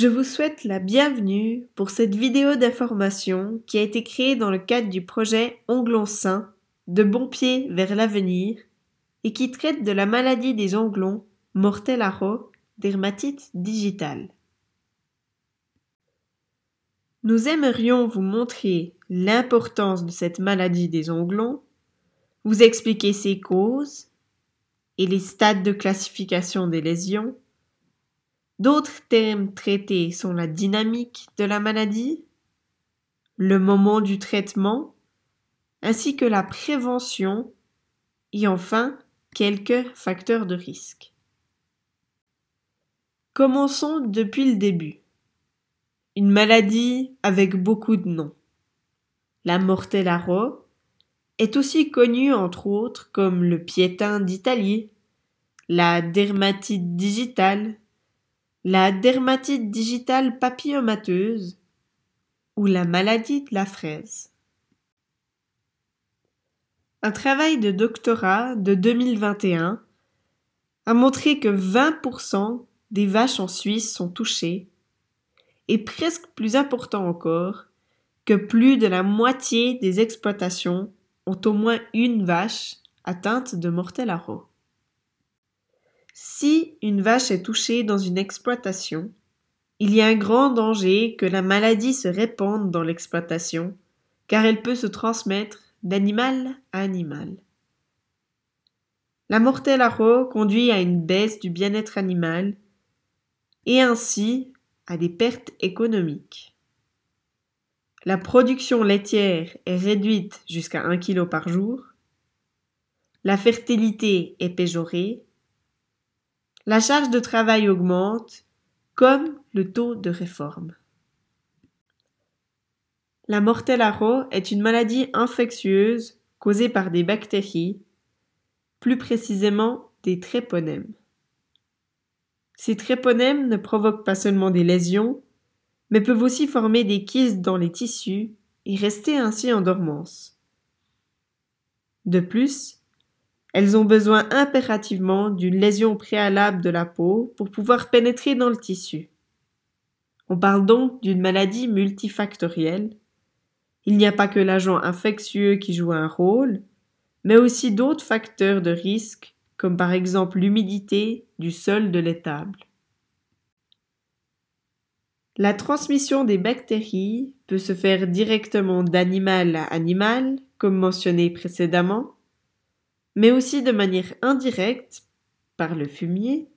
Je vous souhaite la bienvenue pour cette vidéo d'information qui a été créée dans le cadre du projet Onglons sains de bon pied vers l'avenir et qui traite de la maladie des onglons mortelle à dermatite digitale. Nous aimerions vous montrer l'importance de cette maladie des onglons, vous expliquer ses causes et les stades de classification des lésions, D'autres thèmes traités sont la dynamique de la maladie, le moment du traitement, ainsi que la prévention et enfin quelques facteurs de risque. Commençons depuis le début. Une maladie avec beaucoup de noms. La mortella ro est aussi connue entre autres comme le piétin d'Italie, la dermatite digitale la dermatite digitale papillomateuse ou la maladie de la fraise. Un travail de doctorat de 2021 a montré que 20% des vaches en Suisse sont touchées et presque plus important encore, que plus de la moitié des exploitations ont au moins une vache atteinte de mortel à si une vache est touchée dans une exploitation, il y a un grand danger que la maladie se répande dans l'exploitation, car elle peut se transmettre d'animal à animal. La mortelle eau conduit à une baisse du bien-être animal et ainsi à des pertes économiques. La production laitière est réduite jusqu'à 1 kg par jour. La fertilité est péjorée la charge de travail augmente, comme le taux de réforme. La à rho est une maladie infectieuse causée par des bactéries, plus précisément des tréponèmes. Ces tréponèmes ne provoquent pas seulement des lésions, mais peuvent aussi former des kystes dans les tissus et rester ainsi en dormance. De plus, elles ont besoin impérativement d'une lésion préalable de la peau pour pouvoir pénétrer dans le tissu. On parle donc d'une maladie multifactorielle. Il n'y a pas que l'agent infectieux qui joue un rôle, mais aussi d'autres facteurs de risque, comme par exemple l'humidité du sol de l'étable. La transmission des bactéries peut se faire directement d'animal à animal, comme mentionné précédemment, mais aussi de manière indirecte par le fumier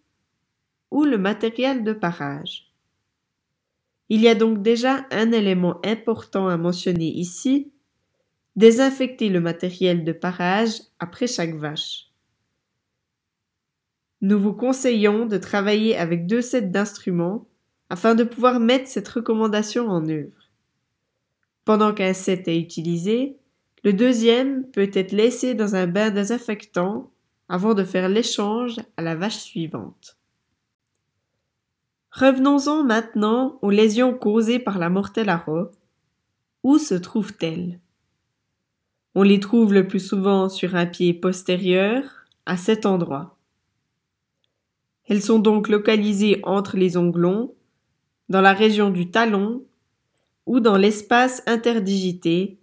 ou le matériel de parage. Il y a donc déjà un élément important à mentionner ici, désinfecter le matériel de parage après chaque vache. Nous vous conseillons de travailler avec deux sets d'instruments afin de pouvoir mettre cette recommandation en œuvre. Pendant qu'un set est utilisé, le deuxième peut être laissé dans un bain désinfectant avant de faire l'échange à la vache suivante. Revenons-en maintenant aux lésions causées par la mortelle à ro. Où se trouvent-elles On les trouve le plus souvent sur un pied postérieur, à cet endroit. Elles sont donc localisées entre les onglons, dans la région du talon ou dans l'espace interdigité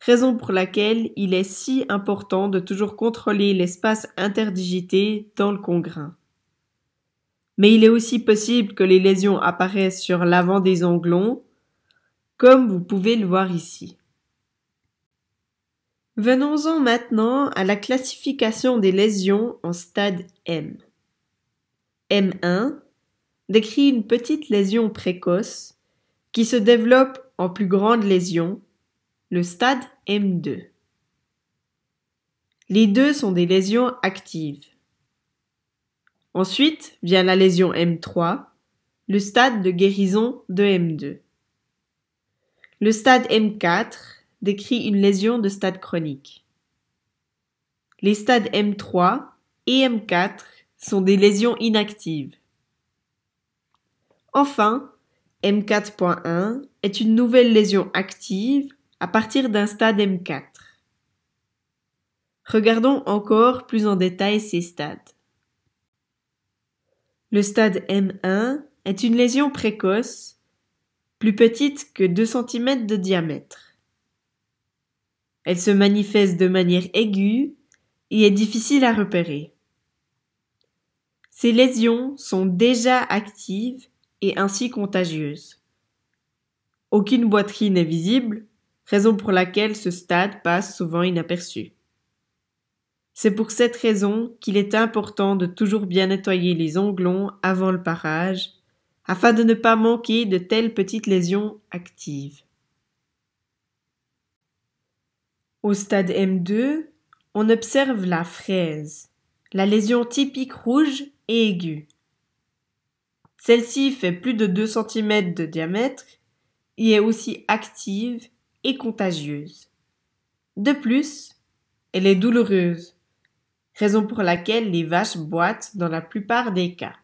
raison pour laquelle il est si important de toujours contrôler l'espace interdigité dans le congrin. Mais il est aussi possible que les lésions apparaissent sur l'avant des onglons, comme vous pouvez le voir ici. Venons-en maintenant à la classification des lésions en stade M. M1 décrit une petite lésion précoce qui se développe en plus grande lésion le stade M2. Les deux sont des lésions actives. Ensuite vient la lésion M3, le stade de guérison de M2. Le stade M4 décrit une lésion de stade chronique. Les stades M3 et M4 sont des lésions inactives. Enfin, M4.1 est une nouvelle lésion active à partir d'un stade M4. Regardons encore plus en détail ces stades. Le stade M1 est une lésion précoce, plus petite que 2 cm de diamètre. Elle se manifeste de manière aiguë et est difficile à repérer. Ces lésions sont déjà actives et ainsi contagieuses. Aucune boiterie n'est visible, raison pour laquelle ce stade passe souvent inaperçu. C'est pour cette raison qu'il est important de toujours bien nettoyer les onglons avant le parage, afin de ne pas manquer de telles petites lésions actives. Au stade M2, on observe la fraise, la lésion typique rouge et aiguë. Celle-ci fait plus de 2 cm de diamètre et est aussi active contagieuse. De plus, elle est douloureuse, raison pour laquelle les vaches boitent dans la plupart des cas.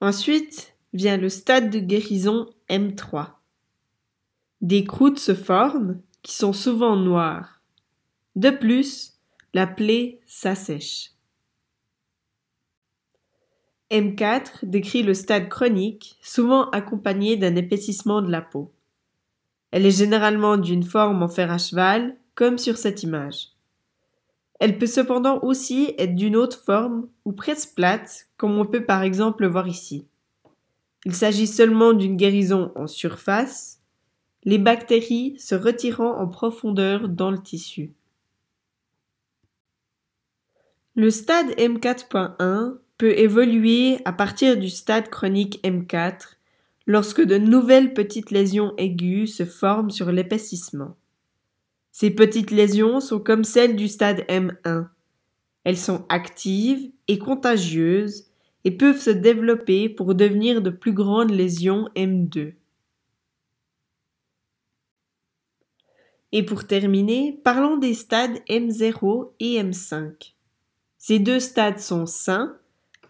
Ensuite vient le stade de guérison M3. Des croûtes se forment qui sont souvent noires. De plus, la plaie s'assèche. M4 décrit le stade chronique, souvent accompagné d'un épaississement de la peau. Elle est généralement d'une forme en fer à cheval, comme sur cette image. Elle peut cependant aussi être d'une autre forme ou presque plate, comme on peut par exemple le voir ici. Il s'agit seulement d'une guérison en surface, les bactéries se retirant en profondeur dans le tissu. Le stade M4.1 peut évoluer à partir du stade chronique M4 lorsque de nouvelles petites lésions aiguës se forment sur l'épaississement. Ces petites lésions sont comme celles du stade M1. Elles sont actives et contagieuses et peuvent se développer pour devenir de plus grandes lésions M2. Et pour terminer, parlons des stades M0 et M5. Ces deux stades sont sains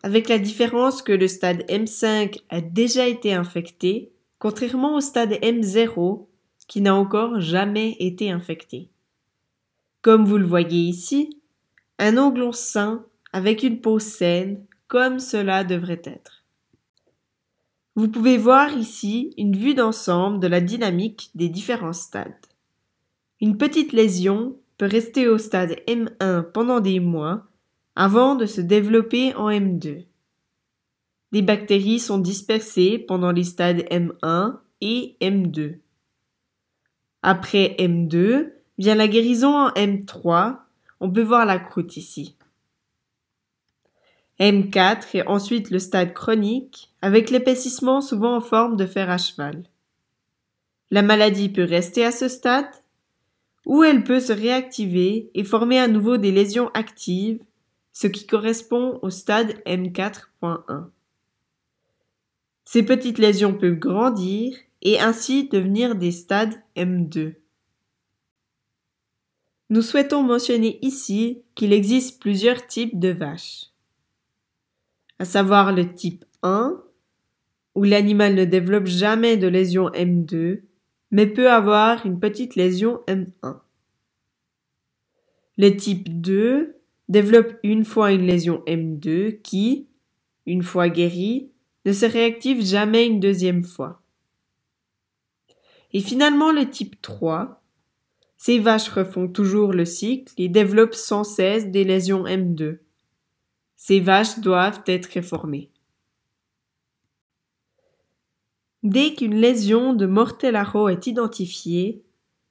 avec la différence que le stade M5 a déjà été infecté, contrairement au stade M0 qui n'a encore jamais été infecté. Comme vous le voyez ici, un onglon sain avec une peau saine comme cela devrait être. Vous pouvez voir ici une vue d'ensemble de la dynamique des différents stades. Une petite lésion peut rester au stade M1 pendant des mois avant de se développer en M2. Les bactéries sont dispersées pendant les stades M1 et M2. Après M2 vient la guérison en M3. On peut voir la croûte ici. M4 est ensuite le stade chronique avec l'épaississement souvent en forme de fer à cheval. La maladie peut rester à ce stade ou elle peut se réactiver et former à nouveau des lésions actives ce qui correspond au stade M4.1. Ces petites lésions peuvent grandir et ainsi devenir des stades M2. Nous souhaitons mentionner ici qu'il existe plusieurs types de vaches, à savoir le type 1, où l'animal ne développe jamais de lésion M2, mais peut avoir une petite lésion M1. Le type 2, développe une fois une lésion M2 qui, une fois guérie, ne se réactive jamais une deuxième fois. Et finalement, le type 3, ces vaches refont toujours le cycle et développent sans cesse des lésions M2. Ces vaches doivent être réformées. Dès qu'une lésion de Mortellaro est identifiée,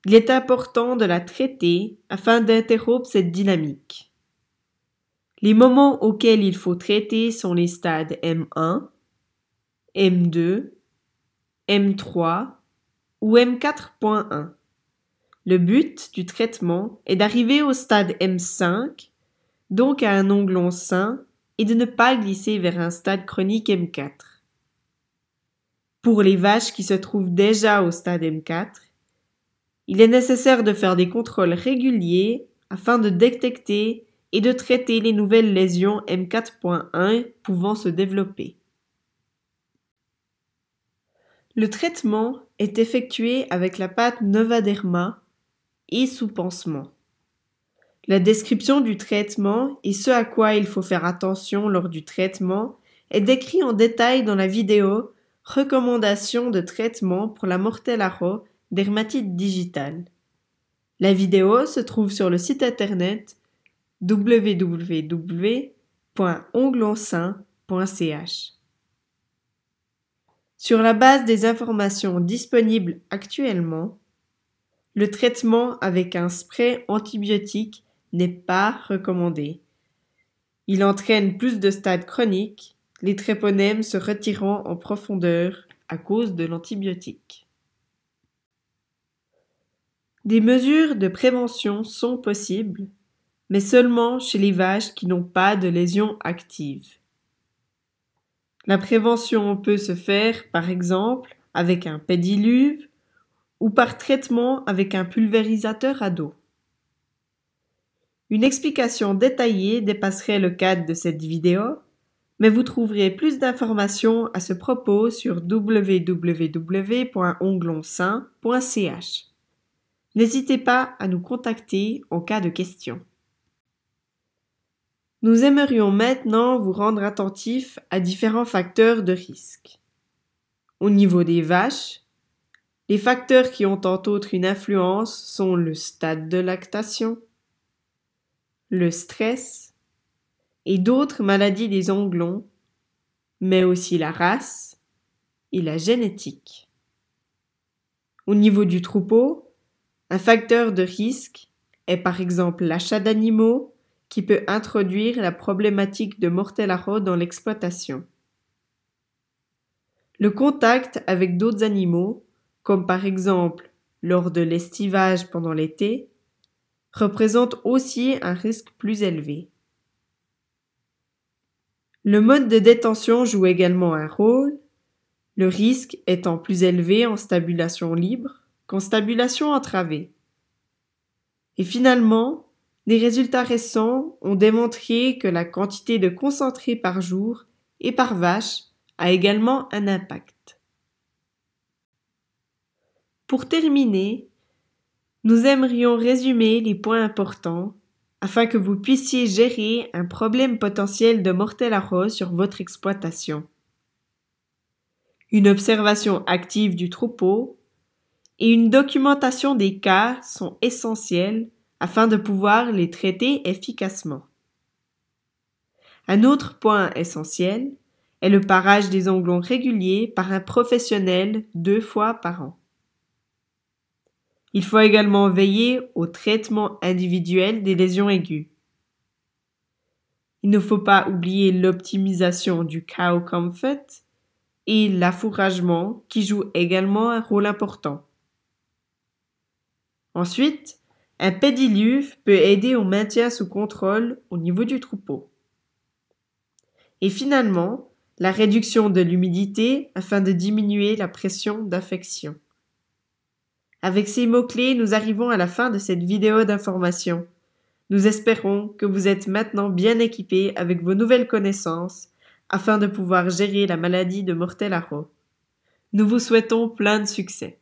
il est important de la traiter afin d'interrompre cette dynamique. Les moments auxquels il faut traiter sont les stades M1, M2, M3 ou M4.1. Le but du traitement est d'arriver au stade M5, donc à un onglon sain, et de ne pas glisser vers un stade chronique M4. Pour les vaches qui se trouvent déjà au stade M4, il est nécessaire de faire des contrôles réguliers afin de détecter et de traiter les nouvelles lésions M4.1 pouvant se développer. Le traitement est effectué avec la pâte Novaderma et sous pansement. La description du traitement et ce à quoi il faut faire attention lors du traitement est décrit en détail dans la vidéo Recommandations de traitement pour la mortelle ro dermatite digitale. La vidéo se trouve sur le site internet www.onglonsain.ch Sur la base des informations disponibles actuellement, le traitement avec un spray antibiotique n'est pas recommandé. Il entraîne plus de stades chroniques, les tréponèmes se retirant en profondeur à cause de l'antibiotique. Des mesures de prévention sont possibles, mais seulement chez les vaches qui n'ont pas de lésions actives. La prévention peut se faire, par exemple, avec un pédiluve ou par traitement avec un pulvérisateur à dos. Une explication détaillée dépasserait le cadre de cette vidéo, mais vous trouverez plus d'informations à ce propos sur www.onglonsain.ch. N'hésitez pas à nous contacter en cas de question. Nous aimerions maintenant vous rendre attentifs à différents facteurs de risque. Au niveau des vaches, les facteurs qui ont entre autres une influence sont le stade de lactation, le stress et d'autres maladies des onglons, mais aussi la race et la génétique. Au niveau du troupeau, un facteur de risque est par exemple l'achat d'animaux, qui peut introduire la problématique de mortel robe dans l'exploitation. Le contact avec d'autres animaux, comme par exemple lors de l'estivage pendant l'été, représente aussi un risque plus élevé. Le mode de détention joue également un rôle, le risque étant plus élevé en stabulation libre qu'en stabulation entravée. Et finalement, des résultats récents ont démontré que la quantité de concentré par jour et par vache a également un impact. Pour terminer, nous aimerions résumer les points importants afin que vous puissiez gérer un problème potentiel de mortel rose sur votre exploitation. Une observation active du troupeau et une documentation des cas sont essentielles afin de pouvoir les traiter efficacement. Un autre point essentiel est le parage des onglons réguliers par un professionnel deux fois par an. Il faut également veiller au traitement individuel des lésions aiguës. Il ne faut pas oublier l'optimisation du cow comfort et l'affouragement qui joue également un rôle important. Ensuite, un pédiluve peut aider au maintien sous contrôle au niveau du troupeau. Et finalement, la réduction de l'humidité afin de diminuer la pression d'infection. Avec ces mots-clés, nous arrivons à la fin de cette vidéo d'information. Nous espérons que vous êtes maintenant bien équipés avec vos nouvelles connaissances afin de pouvoir gérer la maladie de Mortel Nous vous souhaitons plein de succès.